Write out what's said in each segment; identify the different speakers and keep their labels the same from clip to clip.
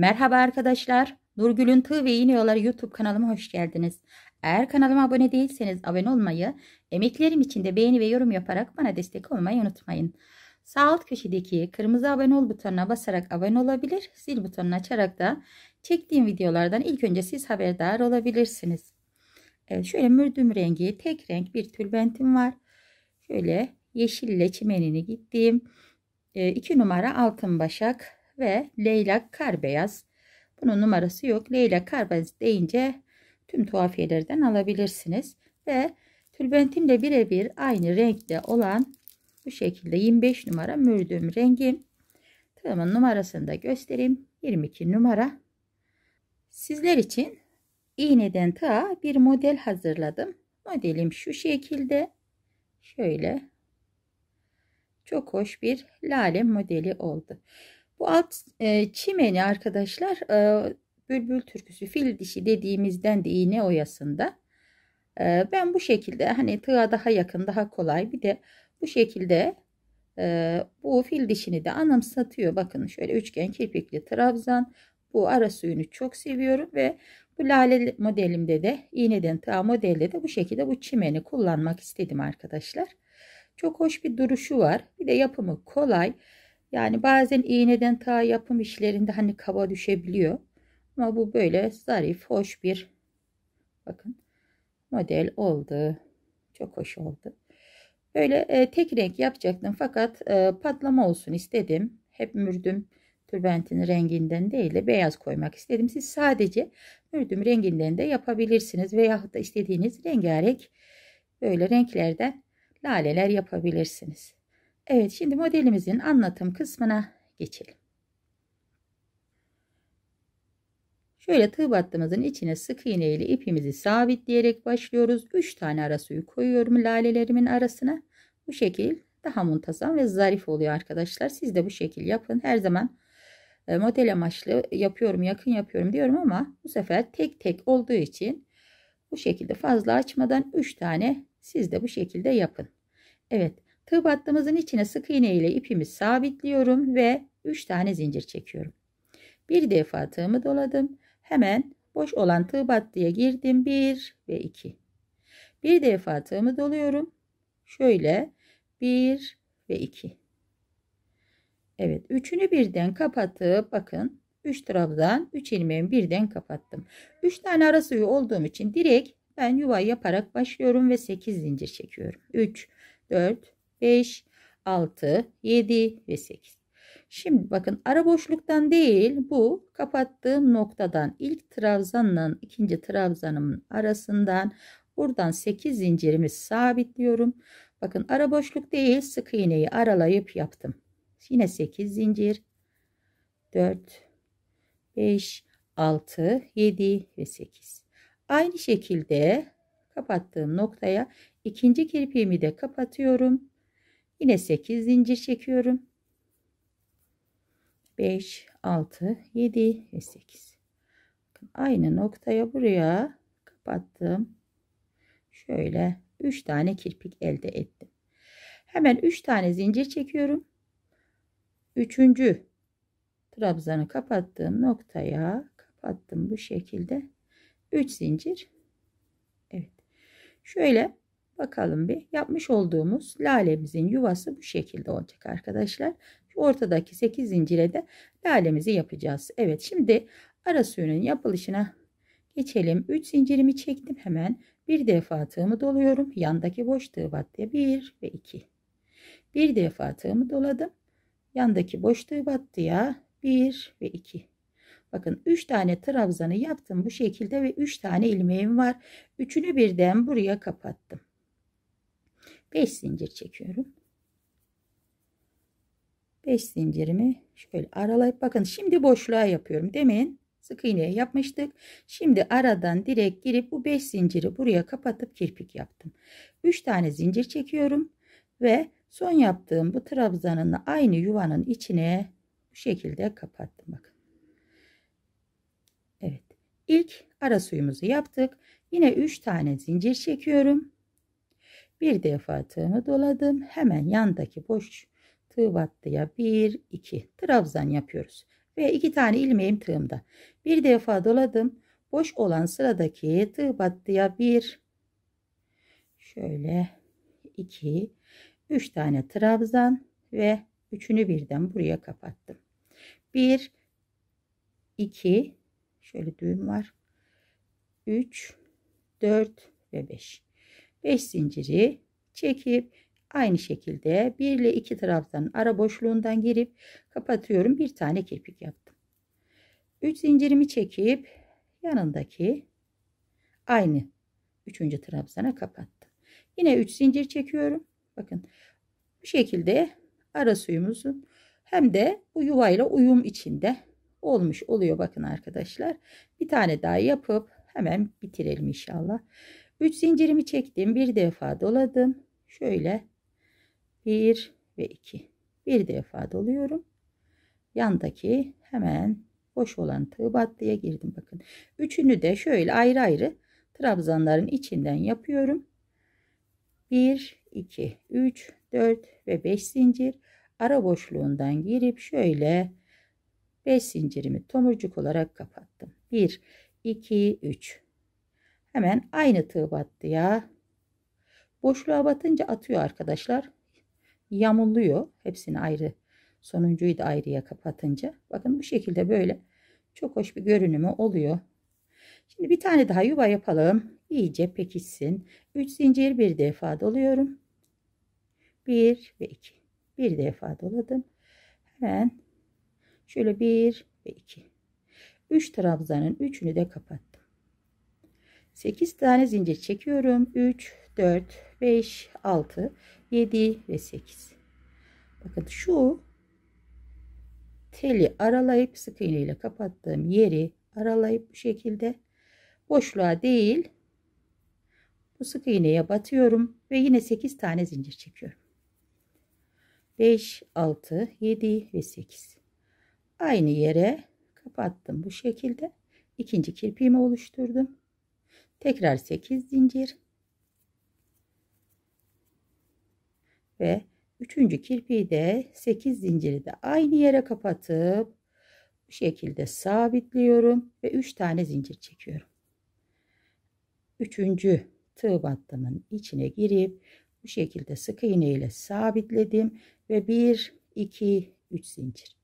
Speaker 1: Merhaba arkadaşlar. Nurgül'ün Tığ ve İğin Yolları YouTube kanalıma hoş geldiniz. Eğer kanalıma abone değilseniz abone olmayı, emeklerim için de beğeni ve yorum yaparak bana destek olmayı unutmayın. Sağ alt köşedeki kırmızı abone ol butonuna basarak abone olabilir, zil butonunu açarak da çektiğim videolardan ilk önce siz haberdar olabilirsiniz. Evet şöyle mürdüm rengi tek renk bir tülbentim var. Şöyle yeşille çimenini gittim. 2 ee, numara altın başak ve leylak karbeyaz. Bunun numarası yok. Leylak karbeyaz deyince tüm tuhafiyelerden alabilirsiniz. Ve tülbentimle birebir aynı renkte olan bu şekilde 25 numara mürdüm rengim. Tığımın numarasını da göstereyim. 22 numara. Sizler için iğneden ta bir model hazırladım. Modelim şu şekilde. Şöyle. Çok hoş bir lale modeli oldu. Bu alt e, çimeni arkadaşlar e, bülbül türküsü fil dişi dediğimizden de iğne oyasında. E, ben bu şekilde hani tığa daha yakın daha kolay bir de bu şekilde e, bu fil dişini de anımsatıyor. Bakın şöyle üçgen kirpikli trabzan. Bu ara suyunu çok seviyorum ve bu lale modelimde de iğneden tığa modelde de bu şekilde bu çimeni kullanmak istedim arkadaşlar. Çok hoş bir duruşu var. Bir de yapımı kolay. Yani bazen iğneden ta yapım işlerinde hani kaba düşebiliyor. Ama bu böyle zarif, hoş bir bakın model oldu. Çok hoş oldu. Böyle e, tek renk yapacaktım fakat e, patlama olsun istedim. Hep mürdüm türbentin renginden değil de beyaz koymak istedim. Siz sadece mürdüm renginden de yapabilirsiniz. Veyahut da istediğiniz rengarenk böyle renklerden laleler yapabilirsiniz. Evet şimdi modelimizin anlatım kısmına geçelim. Şöyle tığ battığımızın içine sık iğne ile ipimizi sabitleyerek başlıyoruz. 3 tane ara suyu koyuyorum lalelerimin arasına. Bu şekil daha muntazam ve zarif oluyor arkadaşlar. Siz de bu şekil yapın. Her zaman e, model amaçlı yapıyorum yakın yapıyorum diyorum ama bu sefer tek tek olduğu için bu şekilde fazla açmadan 3 tane siz de bu şekilde yapın. Evet Tığ battığımızın içine sık iğne ile ipimi sabitliyorum ve 3 tane zincir çekiyorum. Bir defa tığımı doladım. Hemen boş olan tığ battıya girdim. 1 ve 2. Bir defa tığımı doluyorum. Şöyle 1 ve 2. Evet, üçünü birden kapatıp bakın 3 trabzan 3 ilmeğimi birden kapattım. 3 tane ara suyu olduğum için direkt ben yuva yaparak başlıyorum ve 8 zincir çekiyorum. 3 4 5, 6, 7 ve 8. Şimdi bakın ara boşluktan değil bu kapattığım noktadan ilk trabzanla ikinci trabzanımın arasından buradan 8 zincirimi sabitliyorum. Bakın ara boşluk değil sık iğneyi aralayıp yaptım. Yine 8 zincir 4 5 6 7 ve 8. Aynı şekilde kapattığım noktaya ikinci kirpiğimi de kapatıyorum. Yine 8 zincir çekiyorum. 5, 6, 7 ve 8. Bakın aynı noktaya buraya kapattım. Şöyle 3 tane kirpik elde ettim. Hemen 3 tane zincir çekiyorum. 3. trabzanı kapattığım noktaya kapattım bu şekilde. 3 zincir. Evet. Şöyle Bakalım bir yapmış olduğumuz lalemizin yuvası bu şekilde olacak arkadaşlar. Şu ortadaki 8 zincire de lalemizi yapacağız. Evet şimdi ara suyunun yapılışına geçelim. 3 zincirimi çektim hemen. Bir defa tığımı doluyorum. Yandaki boş tığ battıya 1 ve 2. Bir defa tığımı doladım. Yandaki boş tığ battıya 1 ve 2. Bakın 3 tane trabzanı yaptım bu şekilde ve 3 tane ilmeğim var. Üçünü birden buraya kapattım. 5 zincir çekiyorum. 5 zincirimi şöyle aralayıp bakın şimdi boşluğa yapıyorum. demeyin. sık iğneye yapmıştık. Şimdi aradan direkt girip bu 5 zinciri buraya kapatıp kirpik yaptım. 3 tane zincir çekiyorum ve son yaptığım bu trabzanın aynı yuvanın içine bu şekilde kapattım bakın. Evet. İlk ara suyumuzu yaptık. Yine 3 tane zincir çekiyorum. Bir defa tığımı doladım. Hemen yandaki boş tığ battıya 1 2 trabzan yapıyoruz. Ve iki tane ilmeğim tığımda. Bir defa doladım. Boş olan sıradaki tığ battıya 1 şöyle 2 3 tane trabzan ve üçünü birden buraya kapattım. 1 2 şöyle düğüm var. 3 4 ve 5 5 zinciri çekip aynı şekilde 1 ile 2 taraftan ara boşluğundan girip kapatıyorum. Bir tane kirpik yaptım. 3 zincirimi çekip yanındaki aynı 3. trabzana kapattım. Yine 3 zincir çekiyorum. Bakın bu şekilde ara suyumuzun hem de bu yuvayla uyum içinde olmuş oluyor bakın arkadaşlar. Bir tane daha yapıp hemen bitirelim inşallah. 3 zincirimi çektim. Bir defa doladım. Şöyle 1 ve 2. Bir defa doluyorum. Yandaki hemen boş olan tığ battıya girdim. Bakın. Üçünü de şöyle ayrı ayrı trabzanların içinden yapıyorum. 1, 2, 3, 4 ve 5 zincir ara boşluğundan girip şöyle 5 zincirimi tomurcuk olarak kapattım. 1, 2, 3. Hemen aynı tığ battıya. Boşluğa batınca atıyor arkadaşlar. Yamuluyor. Hepsini ayrı. Sonuncuyu da ayrıya kapatınca. Bakın bu şekilde böyle çok hoş bir görünümü oluyor. Şimdi bir tane daha yuva yapalım. İyice pekişsin. 3 zincir bir defa doluyorum. 1 ve 2. Bir defa doladım. Hemen şöyle 1 ve 2. 3 üç trabzanın üçünü de kapat. 8 tane zincir çekiyorum. 3, 4, 5, 6, 7 ve 8. Bakın şu teli aralayıp sık iğne ile kapattığım yeri aralayıp bu şekilde boşluğa değil bu sık iğneye batıyorum ve yine 8 tane zincir çekiyorum. 5, 6, 7 ve 8. Aynı yere kapattım bu şekilde. ikinci kirpiğimi oluşturdum tekrar 8 zincir ve üçüncü kirpiği de 8 zinciri de aynı yere kapatıp bu şekilde sabitliyorum ve 3 tane zincir çekiyorum. Üçüncü tığ battımın içine girip bu şekilde sık iğne ile sabitledim ve 1 2 3 zincir.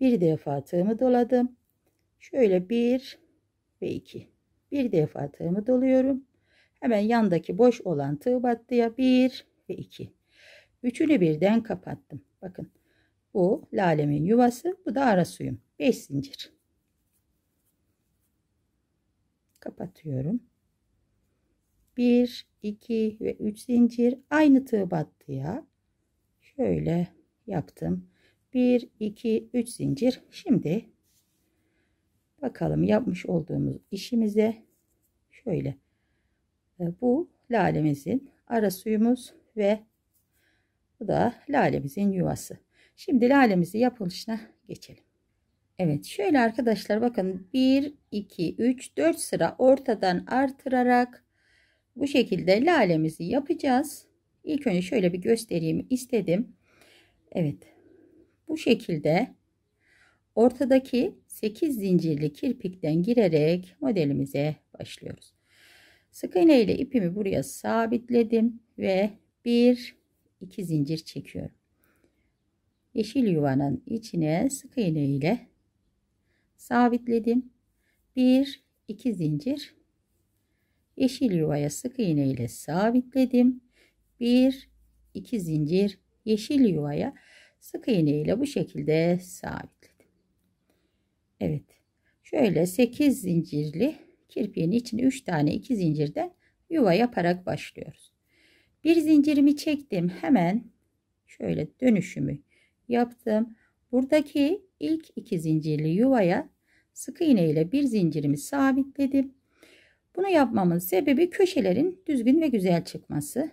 Speaker 1: Bir defa tığımı doladım. Şöyle 1 ve 2 bir defa tığımı doluyorum. Hemen yandaki boş olan tığ battıya 1 ve 2. Üçünü birden kapattım. Bakın bu lalemin yuvası bu da ara suyum. 5 zincir. Kapatıyorum. 1, 2 ve 3 zincir aynı tığ battıya şöyle yaptım. 1, 2, 3 zincir. Şimdi Bakalım yapmış olduğumuz işimize şöyle. E, bu lalemizin ara suyumuz ve bu da lalemizin yuvası. Şimdi lalemizi yapılışına geçelim. Evet şöyle arkadaşlar bakın 1, 2, 3, 4 sıra ortadan artırarak bu şekilde lalemizi yapacağız. İlk önce şöyle bir göstereyim istedim. Evet bu şekilde Ortadaki 8 zincirli kirpikten girerek modelimize başlıyoruz. Sık iğne ile ipimi buraya sabitledim ve 1 2 zincir çekiyorum. Yeşil yuvanın içine sık iğne ile sabitledim. 1 2 zincir yeşil yuvaya sık iğne ile sabitledim. 1 2 zincir yeşil yuvaya sık iğne ile bu şekilde sabit Evet. Şöyle 8 zincirli kirpiğin içine 3 tane 2 zincirden yuva yaparak başlıyoruz. Bir zincirimi çektim. Hemen şöyle dönüşümü yaptım. Buradaki ilk iki zincirli yuvaya sık iğne ile bir zincirimi sabitledim. Bunu yapmamın sebebi köşelerin düzgün ve güzel çıkması.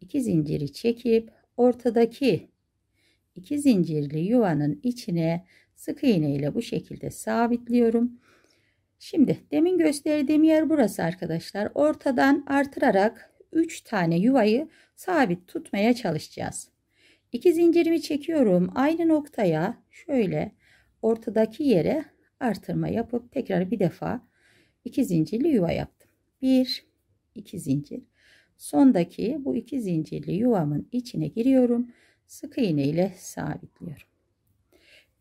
Speaker 1: İki zinciri çekip ortadaki iki zincirli yuvanın içine Sık iğne ile bu şekilde sabitliyorum. Şimdi demin gösterdiğim yer burası arkadaşlar. Ortadan artırarak 3 tane yuvayı sabit tutmaya çalışacağız. 2 zincirimi çekiyorum. Aynı noktaya şöyle ortadaki yere artırma yapıp tekrar bir defa 2 zincirli yuva yaptım. 1 2 zincir. Sondaki bu 2 zincirli yuvamın içine giriyorum. Sık iğne ile sabitliyorum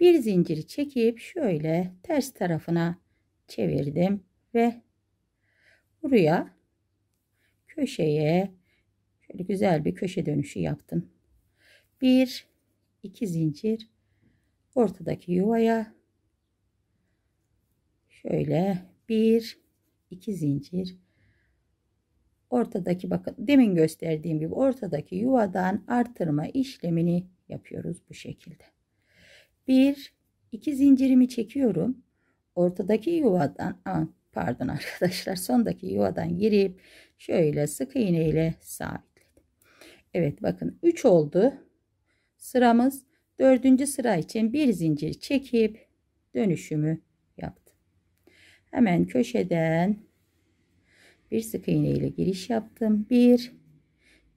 Speaker 1: bir zinciri çekip şöyle ters tarafına çevirdim ve buraya köşeye şöyle güzel bir köşe dönüşü yaptım. Bir, iki zincir ortadaki yuvaya şöyle bir, iki zincir ortadaki bakın demin gösterdiğim gibi ortadaki yuvadan artırma işlemini yapıyoruz bu şekilde. 1 2 zincirimi çekiyorum. Ortadaki yuvadan pardon arkadaşlar sondaki yuvadan girip şöyle sık iğne ile sabitledim. Evet bakın 3 oldu. Sıramız dördüncü sıra için bir zincir çekip dönüşümü yaptım. Hemen köşeden bir sık iğne ile giriş yaptım. 1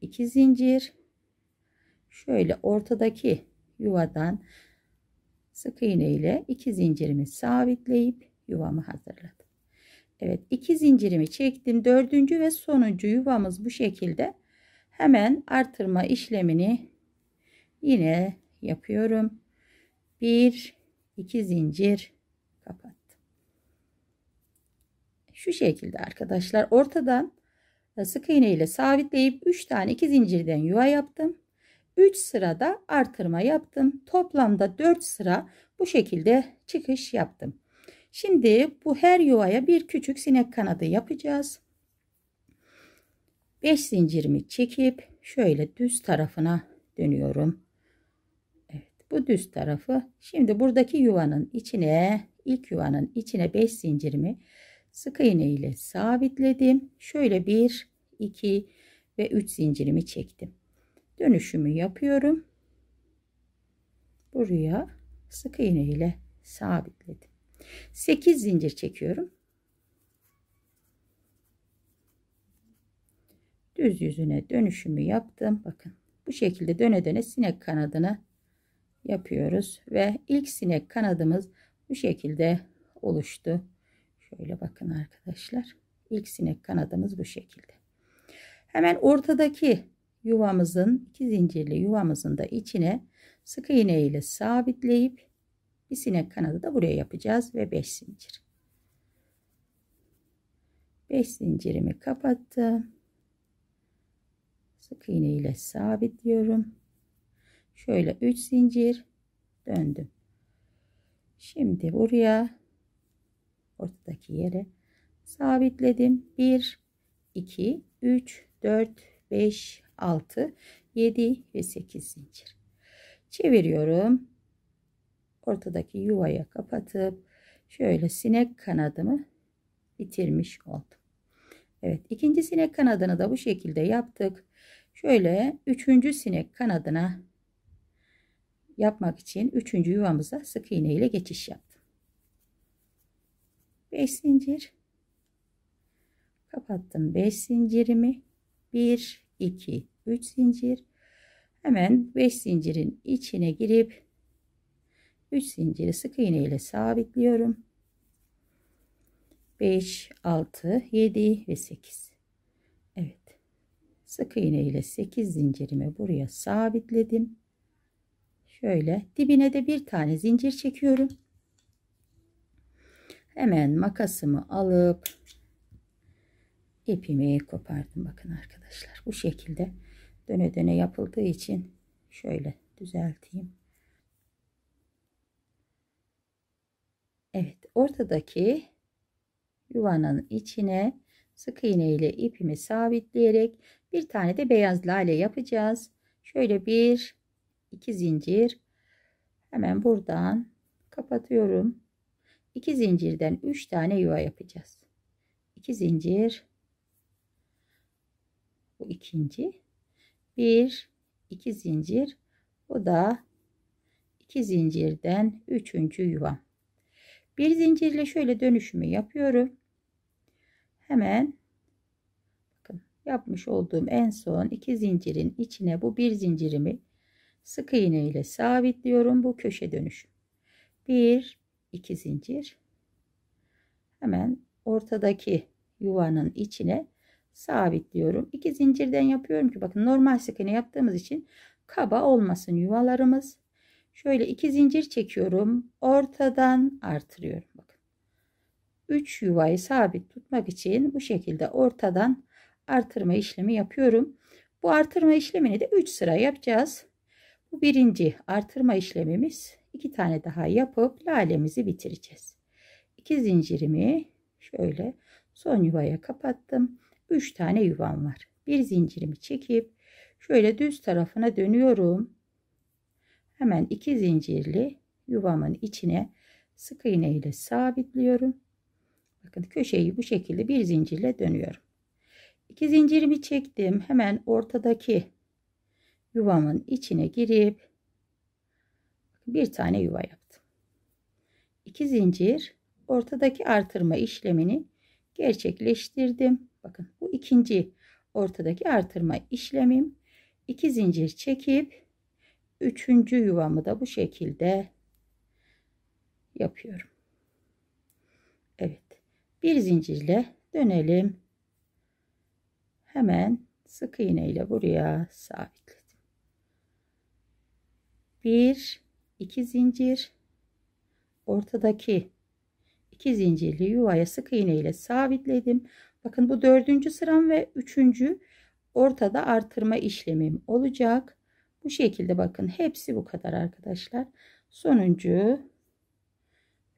Speaker 1: 2 zincir şöyle ortadaki yuvadan Sık iğne ile iki zincirimi sabitleyip yuvamı hazırladım. Evet iki zincirimi çektim. Dördüncü ve sonuncu yuvamız bu şekilde. Hemen artırma işlemini yine yapıyorum. Bir, iki zincir kapattım. Şu şekilde arkadaşlar ortadan sık iğne ile sabitleyip üç tane iki zincirden yuva yaptım. 3 sırada artırma yaptım. Toplamda 4 sıra bu şekilde çıkış yaptım. Şimdi bu her yuvaya bir küçük sinek kanadı yapacağız. 5 zincirimi çekip şöyle düz tarafına dönüyorum. Evet bu düz tarafı. Şimdi buradaki yuvanın içine ilk yuvanın içine 5 zincirimi sık iğne ile sabitledim. Şöyle 1, 2 ve 3 zincirimi çektim dönüşümü yapıyorum. Buraya sık iğne ile sabitledim. 8 zincir çekiyorum. Düz yüzüne dönüşümü yaptım. Bakın bu şekilde döne döne sinek kanadını yapıyoruz ve ilk sinek kanadımız bu şekilde oluştu. Şöyle bakın arkadaşlar. İlk sinek kanadımız bu şekilde. Hemen ortadaki yuvamızın iki zincirli yuvamızın da içine sık iğne ile sabitleyip bir sinek kanadı da buraya yapacağız ve 5 zincir. 5 zincirimi kapattım. Sık iğne ile sabitliyorum. Şöyle 3 zincir döndüm. Şimdi buraya ortadaki yere sabitledim. 1 2 3 4 5 6, 7 ve 8 zincir. Çeviriyorum. Ortadaki yuvaya kapatıp şöyle sinek kanadımı bitirmiş oldum. Evet ikinci sinek kanadını da bu şekilde yaptık. Şöyle üçüncü sinek kanadına yapmak için üçüncü yuvamıza sık iğne ile geçiş yaptım. 5 zincir kapattım 5 zincirimi 1 2 3 zincir hemen 5 zincirin içine girip 3 zinciri sık iğne ile sabitliyorum 5 6 7 ve 8 Evet sık iğne ile 8 zincirimi buraya sabitledim şöyle dibine de bir tane zincir çekiyorum hemen makasımı alıp ipimi kopardım bakın arkadaşlar. Bu şekilde döne döne yapıldığı için şöyle düzelteyim. Evet ortadaki yuvanın içine sık iğne ile ipimi sabitleyerek bir tane de beyaz lale yapacağız. Şöyle bir iki zincir hemen buradan kapatıyorum. 2 zincirden üç tane yuva yapacağız. 2 zincir bu ikinci. Bir, iki zincir. Bu da iki zincirden üçüncü yuva. Bir zincirle şöyle dönüşümü yapıyorum. Hemen bakın yapmış olduğum en son iki zincirin içine bu bir zincirimi sık iğne ile sabitliyorum. Bu köşe dönüşü. Bir, iki zincir. Hemen ortadaki yuvanın içine sabitliyorum. İki zincirden yapıyorum ki bakın normal sık iğne yaptığımız için kaba olmasın yuvalarımız. Şöyle iki zincir çekiyorum. Ortadan artırıyorum. Bakın. üç yuvayı sabit tutmak için bu şekilde ortadan artırma işlemi yapıyorum. Bu artırma işlemini de 3 sıra yapacağız. Bu birinci artırma işlemimiz. iki tane daha yapıp lalemizi bitireceğiz. İki zincirimi şöyle son yuvaya kapattım. 3 tane yuvam var. Bir zincirimi çekip şöyle düz tarafına dönüyorum. Hemen iki zincirli yuvamın içine sık iğne ile sabitliyorum. Bakın köşeyi bu şekilde bir zincirle dönüyorum. İki zincirimi çektim. Hemen ortadaki yuvamın içine girip bir tane yuva yaptım. İki zincir ortadaki artırma işlemini gerçekleştirdim. Bakın bu ikinci ortadaki artırma işlemim. iki zincir çekip üçüncü yuvamı da bu şekilde yapıyorum. Evet. Bir zincirle dönelim. Hemen sık iğne ile buraya sabitledim. Bir, iki zincir ortadaki iki zincirli yuvaya sık iğne ile sabitledim. Bakın bu dördüncü sıram ve üçüncü ortada artırma işlemim olacak. Bu şekilde bakın hepsi bu kadar arkadaşlar. Sonuncu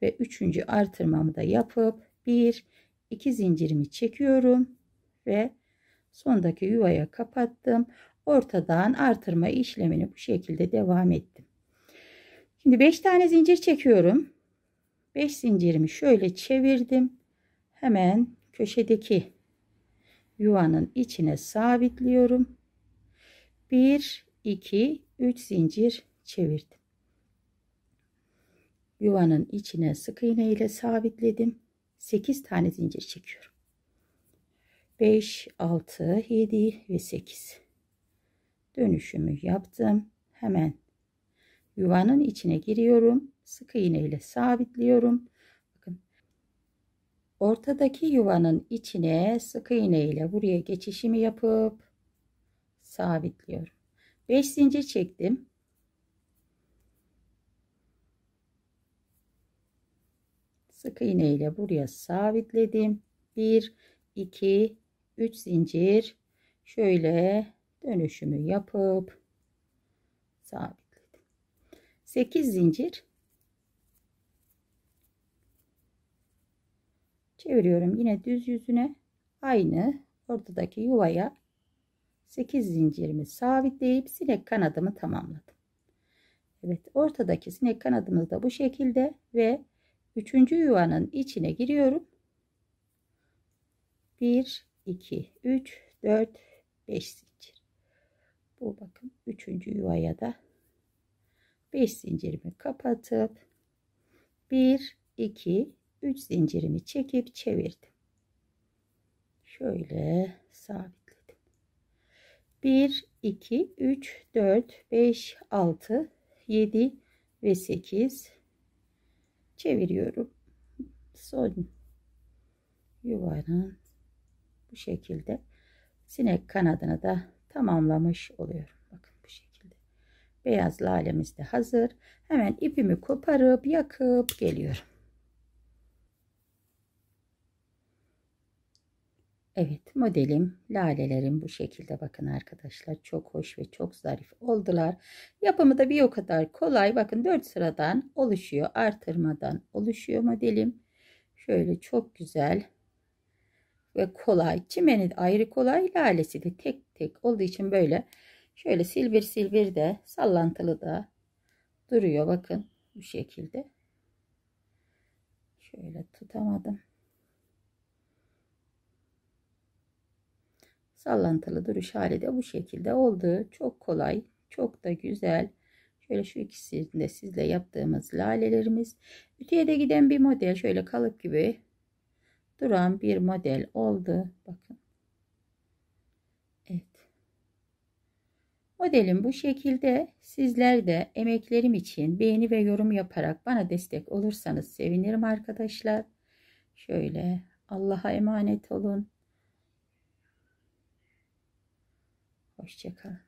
Speaker 1: ve üçüncü artırmamı da yapıp bir iki zincirimi çekiyorum ve sondaki yuvaya kapattım. Ortadan artırma işlemini bu şekilde devam ettim. Şimdi 5 tane zincir çekiyorum. 5 zincirimi şöyle çevirdim. Hemen köşedeki yuvanın içine sabitliyorum. 1 2 3 zincir çevirdim. Yuvanın içine sık iğne ile sabitledim. 8 tane zincir çekiyorum. 5 6 7 ve 8 dönüşümü yaptım. Hemen yuvanın içine giriyorum. Sık iğne ile sabitliyorum. Ortadaki yuvanın içine sık iğne ile buraya geçişimi yapıp sabitliyorum. 5 zincir çektim. Sık iğne ile buraya sabitledim. 1 2 3 zincir şöyle dönüşümü yapıp sabitledim. 8 zincir çeviriyorum yine düz yüzüne aynı ortadaki yuvaya 8 zincirimi sabitleyip sinek kanadımı tamamladım. Evet ortadaki sinek kanadımız da bu şekilde ve üçüncü yuvanın içine giriyorum. 1 2 3 4 5 zincir. Bu bakın üçüncü yuvaya da 5 zincirimi kapatıp 1 2 3 zincirimi çekip çevirdim. Şöyle sabitledim. 1, 2, 3, 4, 5, 6, 7 ve 8 çeviriyorum. Son yuvanın bu şekilde sinek kanadını da tamamlamış oluyorum. Bakın bu şekilde. Beyaz lalemiz de hazır. Hemen ipimi koparıp yakıp geliyorum. Evet modelim lalelerim bu şekilde bakın arkadaşlar çok hoş ve çok zarif oldular. Yapımı da bir o kadar kolay bakın 4 sıradan oluşuyor artırmadan oluşuyor modelim. Şöyle çok güzel ve kolay çimeni ayrı kolay lalesi de tek tek olduğu için böyle şöyle silbir silbir de sallantılı da duruyor bakın bu şekilde. Şöyle tutamadım. sallantılı duruş hali de bu şekilde oldu. Çok kolay, çok da güzel. Şöyle şu ikisinde sizle yaptığımız lalelerimiz. Ütüye de giden bir model. Şöyle kalıp gibi duran bir model oldu. Bakın. Evet. Modelim bu şekilde. Sizler de emeklerim için beğeni ve yorum yaparak bana destek olursanız sevinirim arkadaşlar. Şöyle Allah'a emanet olun. Hoşçakalın.